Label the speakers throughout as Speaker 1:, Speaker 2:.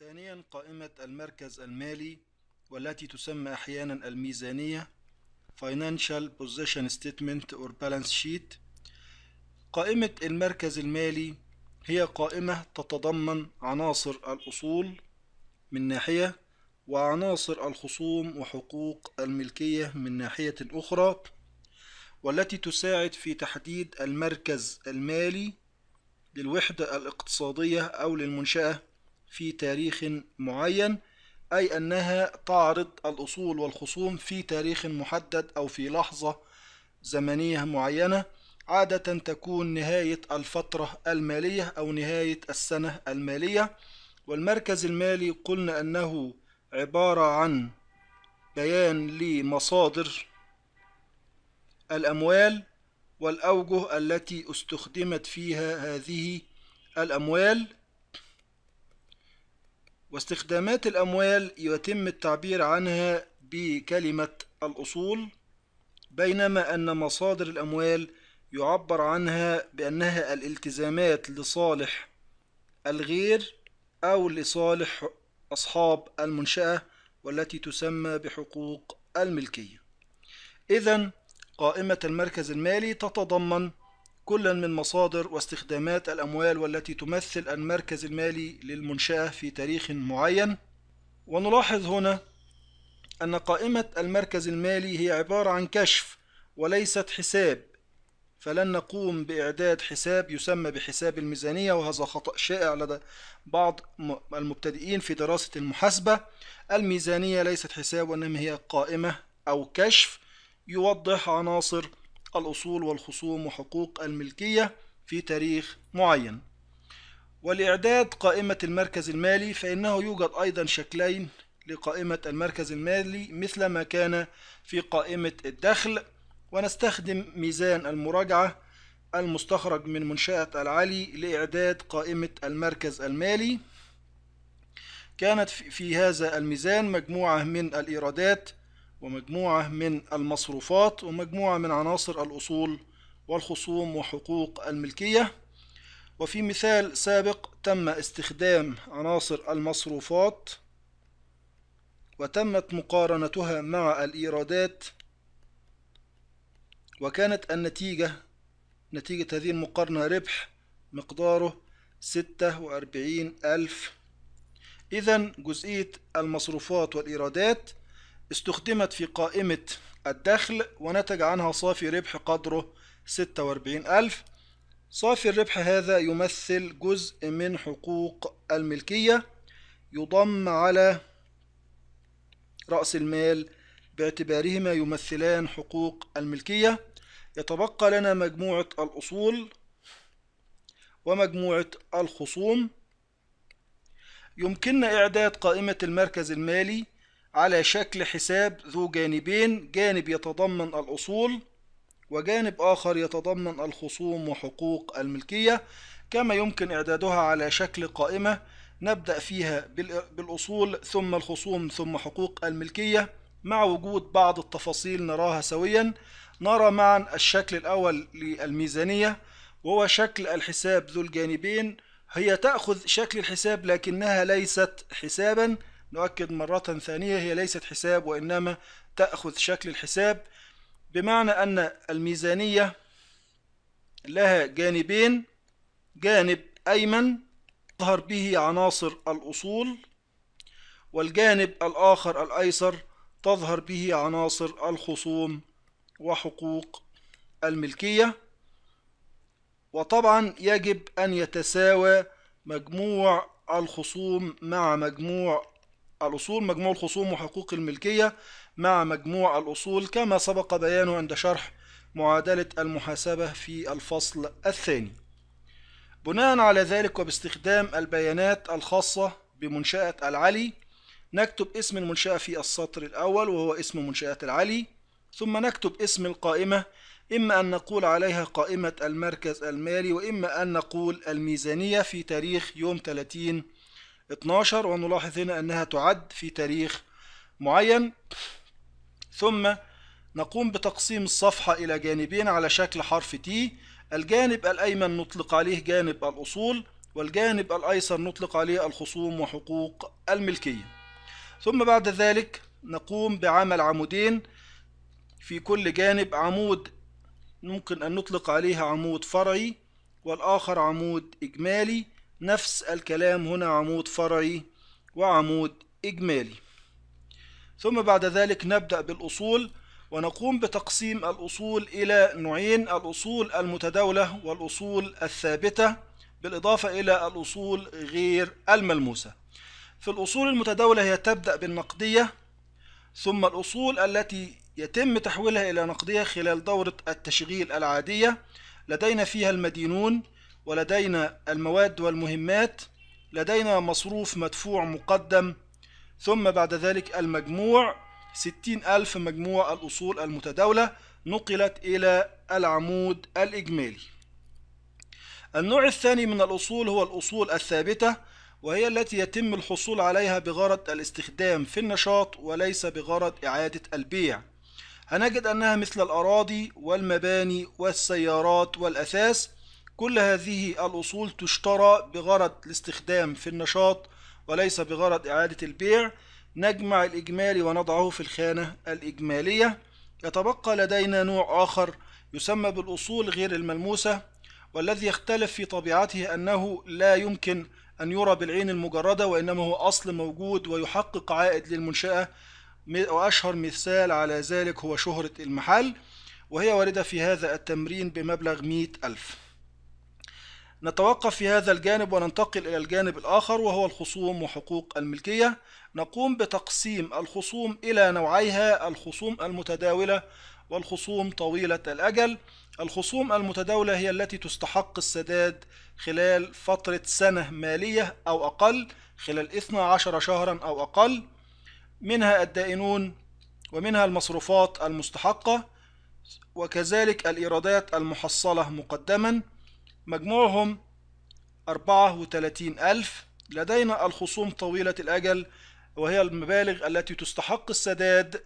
Speaker 1: ثانيا قائمة المركز المالي والتي تسمى أحيانا الميزانية Financial Position Statement or Balance Sheet قائمة المركز المالي هي قائمة تتضمن عناصر الأصول من ناحية وعناصر الخصوم وحقوق الملكية من ناحية أخرى والتي تساعد في تحديد المركز المالي للوحدة الاقتصادية أو للمنشأة في تاريخ معين أي أنها تعرض الأصول والخصوم في تاريخ محدد أو في لحظة زمنية معينة عادة تكون نهاية الفترة المالية أو نهاية السنة المالية والمركز المالي قلنا أنه عبارة عن بيان لمصادر الأموال والأوجه التي استخدمت فيها هذه الأموال واستخدامات الأموال يتم التعبير عنها بكلمة الأصول بينما أن مصادر الأموال يعبر عنها بأنها الالتزامات لصالح الغير أو لصالح أصحاب المنشأة والتي تسمى بحقوق الملكية إذا قائمة المركز المالي تتضمن كلا من مصادر واستخدامات الأموال والتي تمثل المركز المالي للمنشأة في تاريخ معين ونلاحظ هنا أن قائمة المركز المالي هي عبارة عن كشف وليست حساب فلن نقوم بإعداد حساب يسمى بحساب الميزانية وهذا خطأ شائع لدى بعض المبتدئين في دراسة المحاسبة الميزانية ليست حساب وإنما هي قائمة أو كشف يوضح عناصر الأصول والخصوم وحقوق الملكية في تاريخ معين ولإعداد قائمة المركز المالي فإنه يوجد أيضا شكلين لقائمة المركز المالي مثل ما كان في قائمة الدخل ونستخدم ميزان المراجعة المستخرج من منشأة العلي لإعداد قائمة المركز المالي كانت في هذا الميزان مجموعة من الإيرادات ومجموعة من المصروفات ومجموعة من عناصر الأصول والخصوم وحقوق الملكية وفي مثال سابق تم استخدام عناصر المصروفات وتمت مقارنتها مع الإيرادات وكانت النتيجة نتيجة هذه المقارنة ربح مقداره ستة وأربعين ألف إذا جزئية المصروفات والإيرادات استخدمت في قائمة الدخل ونتج عنها صافي ربح قدره 46000 صافي الربح هذا يمثل جزء من حقوق الملكية يضم على رأس المال باعتبارهما يمثلان حقوق الملكية يتبقى لنا مجموعة الأصول ومجموعة الخصوم يمكننا إعداد قائمة المركز المالي على شكل حساب ذو جانبين جانب يتضمن الأصول وجانب آخر يتضمن الخصوم وحقوق الملكية كما يمكن إعدادها على شكل قائمة نبدأ فيها بالأصول ثم الخصوم ثم حقوق الملكية مع وجود بعض التفاصيل نراها سويا نرى معا الشكل الأول للميزانية وهو شكل الحساب ذو الجانبين هي تأخذ شكل الحساب لكنها ليست حسابا نؤكد مرة ثانية هي ليست حساب وإنما تأخذ شكل الحساب بمعنى أن الميزانية لها جانبين جانب أيمن تظهر به عناصر الأصول والجانب الآخر الأيسر تظهر به عناصر الخصوم وحقوق الملكية وطبعا يجب أن يتساوى مجموع الخصوم مع مجموع الأصول مجموع الخصوم وحقوق الملكية مع مجموع الأصول كما سبق بيانه عند شرح معادلة المحاسبة في الفصل الثاني بناء على ذلك وباستخدام البيانات الخاصة بمنشأة العلي نكتب اسم المنشأة في السطر الأول وهو اسم منشأة العلي ثم نكتب اسم القائمة إما أن نقول عليها قائمة المركز المالي وإما أن نقول الميزانية في تاريخ يوم 30 12 ونلاحظ هنا أنها تعد في تاريخ معين ثم نقوم بتقسيم الصفحة إلى جانبين على شكل حرف T الجانب الأيمن نطلق عليه جانب الأصول والجانب الأيسر نطلق عليه الخصوم وحقوق الملكية ثم بعد ذلك نقوم بعمل عمودين في كل جانب عمود ممكن أن نطلق عليها عمود فرعي والآخر عمود إجمالي نفس الكلام هنا عمود فرعي وعمود إجمالي ثم بعد ذلك نبدأ بالأصول ونقوم بتقسيم الأصول إلى نوعين الأصول المتداولة والأصول الثابتة بالإضافة إلى الأصول غير الملموسة في الأصول المتداولة هي تبدأ بالنقدية ثم الأصول التي يتم تحويلها إلى نقدية خلال دورة التشغيل العادية لدينا فيها المدينون ولدينا المواد والمهمات لدينا مصروف مدفوع مقدم ثم بعد ذلك المجموع ستين ألف مجموع الأصول المتداولة نقلت إلى العمود الإجمالي النوع الثاني من الأصول هو الأصول الثابتة وهي التي يتم الحصول عليها بغرض الاستخدام في النشاط وليس بغرض إعادة البيع هنجد أنها مثل الأراضي والمباني والسيارات والأثاث كل هذه الأصول تشترى بغرض الاستخدام في النشاط وليس بغرض إعادة البيع نجمع الإجمالي ونضعه في الخانة الإجمالية يتبقى لدينا نوع آخر يسمى بالأصول غير الملموسة والذي يختلف في طبيعته أنه لا يمكن أن يرى بالعين المجردة وإنما هو أصل موجود ويحقق عائد للمنشأة وأشهر مثال على ذلك هو شهرة المحل وهي واردة في هذا التمرين بمبلغ 100 ألف نتوقف في هذا الجانب وننتقل إلى الجانب الآخر وهو الخصوم وحقوق الملكية نقوم بتقسيم الخصوم إلى نوعيها الخصوم المتداولة والخصوم طويلة الأجل الخصوم المتداولة هي التي تستحق السداد خلال فترة سنة مالية أو أقل خلال 12 شهرا أو أقل منها الدائنون ومنها المصروفات المستحقة وكذلك الإيرادات المحصلة مقدما مجموعهم 34000 لدينا الخصوم طويلة الأجل وهي المبالغ التي تستحق السداد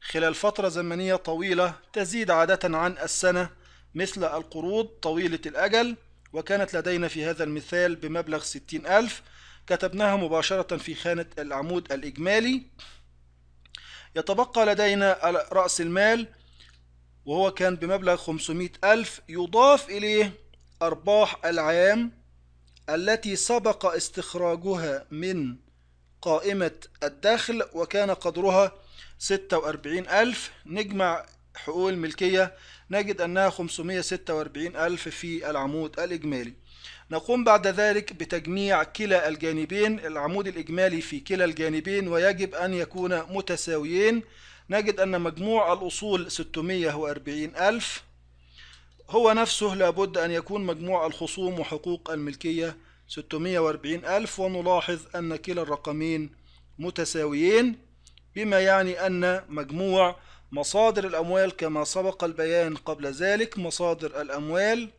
Speaker 1: خلال فترة زمنية طويلة تزيد عادة عن السنة مثل القروض طويلة الأجل وكانت لدينا في هذا المثال بمبلغ 60000 كتبناها مباشرة في خانة العمود الإجمالي يتبقى لدينا رأس المال وهو كان بمبلغ 500000 يضاف إليه أرباح العام التي سبق استخراجها من قائمة الدخل وكان قدرها 46000 نجمع حقوق الملكية نجد أنها 546000 في العمود الإجمالي نقوم بعد ذلك بتجميع كلا الجانبين العمود الإجمالي في كلا الجانبين ويجب أن يكون متساويين نجد أن مجموع الأصول 640000 هو نفسه لابد أن يكون مجموع الخصوم وحقوق الملكية 640 ألف ونلاحظ أن كلا الرقمين متساويين بما يعني أن مجموع مصادر الأموال كما سبق البيان قبل ذلك مصادر الأموال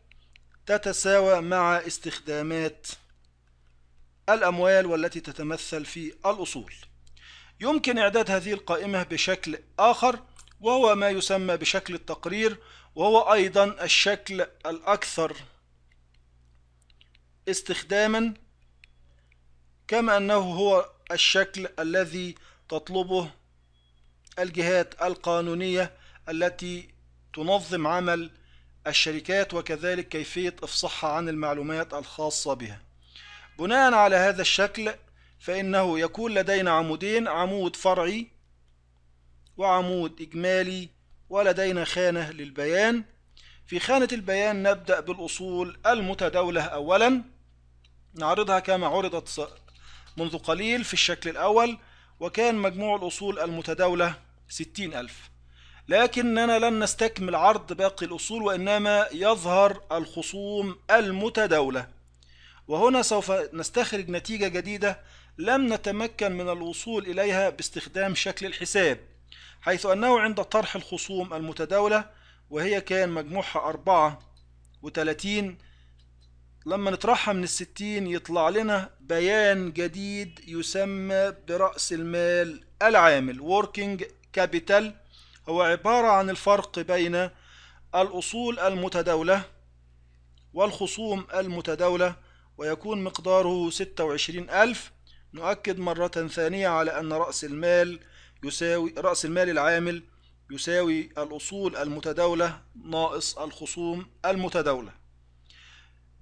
Speaker 1: تتساوى مع استخدامات الأموال والتي تتمثل في الأصول يمكن إعداد هذه القائمة بشكل آخر وهو ما يسمى بشكل التقرير وهو أيضا الشكل الأكثر استخداما كما أنه هو الشكل الذي تطلبه الجهات القانونية التي تنظم عمل الشركات وكذلك كيفية إفصاحها عن المعلومات الخاصة بها بناء على هذا الشكل فإنه يكون لدينا عمودين عمود فرعي وعمود إجمالي ولدينا خانة للبيان في خانة البيان نبدأ بالأصول المتداولة أولا نعرضها كما عرضت منذ قليل في الشكل الأول وكان مجموع الأصول المتداولة ستين ألف لكننا لن نستكمل عرض باقي الأصول وإنما يظهر الخصوم المتداولة وهنا سوف نستخرج نتيجة جديدة لم نتمكن من الوصول إليها باستخدام شكل الحساب حيث أنه عند طرح الخصوم المتداولة وهي كان مجموعها أربعة وتلاتين لما نطرحها من الستين يطلع لنا بيان جديد يسمى برأس المال العامل working capital هو عبارة عن الفرق بين الأصول المتداولة والخصوم المتداولة ويكون مقداره 26000 نؤكد مرة ثانية على أن رأس المال يساوي رأس المال العامل يساوي الأصول المتداولة ناقص الخصوم المتداولة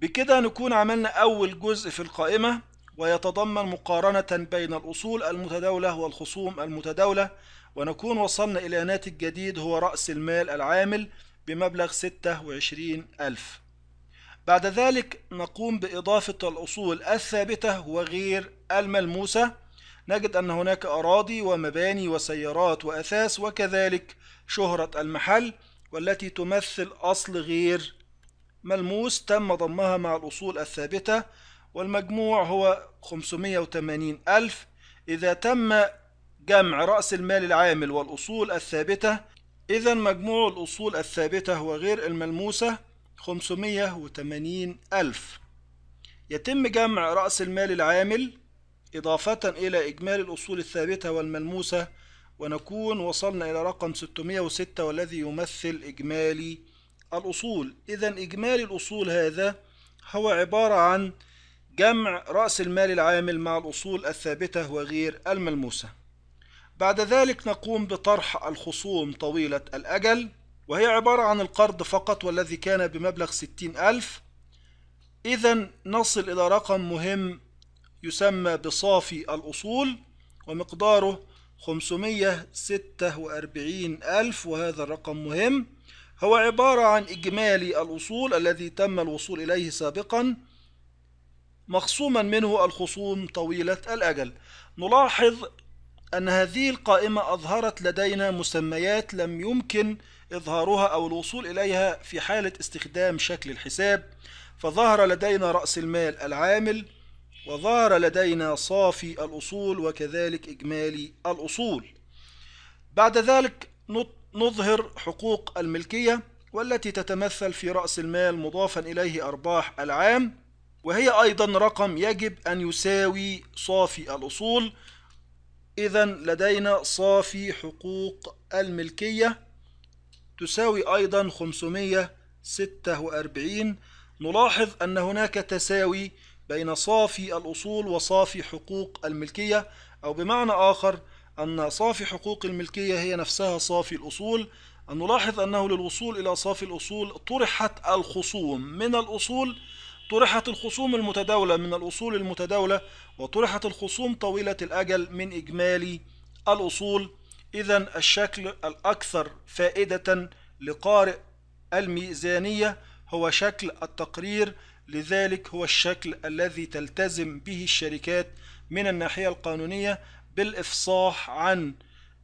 Speaker 1: بكده نكون عملنا أول جزء في القائمة ويتضمن مقارنة بين الأصول المتداولة والخصوم المتداولة ونكون وصلنا إلى ناتج جديد هو رأس المال العامل بمبلغ 26 ألف بعد ذلك نقوم بإضافة الأصول الثابتة وغير الملموسة نجد أن هناك أراضي ومباني وسيارات وأثاث وكذلك شهرة المحل والتي تمثل أصل غير ملموس تم ضمها مع الأصول الثابتة والمجموع هو 580 ألف إذا تم جمع رأس المال العامل والأصول الثابتة إذا مجموع الأصول الثابتة وغير الملموسة 580 ألف يتم جمع رأس المال العامل إضافة إلى إجمالي الأصول الثابتة والملموسة ونكون وصلنا إلى رقم 606 والذي يمثل إجمالي الأصول إذا إجمالي الأصول هذا هو عبارة عن جمع رأس المال العامل مع الأصول الثابتة وغير الملموسة بعد ذلك نقوم بطرح الخصوم طويلة الأجل وهي عبارة عن القرض فقط والذي كان بمبلغ 60 ألف إذا نصل إلى رقم مهم يسمى بصافي الأصول ومقداره 546 ألف وهذا الرقم مهم هو عبارة عن إجمالي الأصول الذي تم الوصول إليه سابقا مخصوما منه الخصوم طويلة الأجل نلاحظ أن هذه القائمة أظهرت لدينا مسميات لم يمكن إظهارها أو الوصول إليها في حالة استخدام شكل الحساب فظهر لدينا رأس المال العامل وظهر لدينا صافي الأصول وكذلك إجمالي الأصول بعد ذلك نظهر حقوق الملكية والتي تتمثل في رأس المال مضافا إليه أرباح العام وهي أيضا رقم يجب أن يساوي صافي الأصول إذا لدينا صافي حقوق الملكية تساوي أيضا 546 نلاحظ أن هناك تساوي بين صافي الأصول وصافي حقوق الملكية أو بمعنى آخر أن صافي حقوق الملكية هي نفسها صافي الأصول أن نلاحظ أنه للوصول إلى صافي الأصول طرحت الخصوم من الأصول طرحت الخصوم المتداولة من الأصول المتداولة وطرحت الخصوم طويلة الأجل من إجمالي الأصول إذا الشكل الأكثر فائدة لقارئ الميزانية هو شكل التقرير لذلك هو الشكل الذي تلتزم به الشركات من الناحية القانونية بالإفصاح عن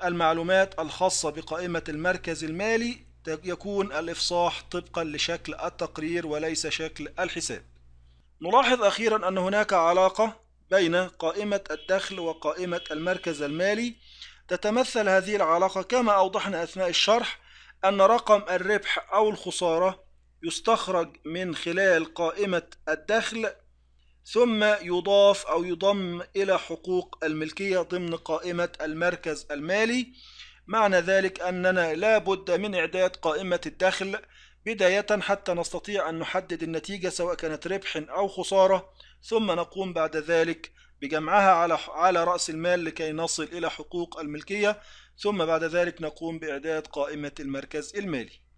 Speaker 1: المعلومات الخاصة بقائمة المركز المالي يكون الإفصاح طبقا لشكل التقرير وليس شكل الحساب نلاحظ أخيرا أن هناك علاقة بين قائمة الدخل وقائمة المركز المالي تتمثل هذه العلاقة كما أوضحنا أثناء الشرح أن رقم الربح أو الخسارة يستخرج من خلال قائمة الدخل ثم يضاف أو يضم إلى حقوق الملكية ضمن قائمة المركز المالي معنى ذلك أننا لا بد من إعداد قائمة الدخل بداية حتى نستطيع أن نحدد النتيجة سواء كانت ربح أو خسارة ثم نقوم بعد ذلك بجمعها على على رأس المال لكي نصل إلى حقوق الملكية ثم بعد ذلك نقوم بإعداد قائمة المركز المالي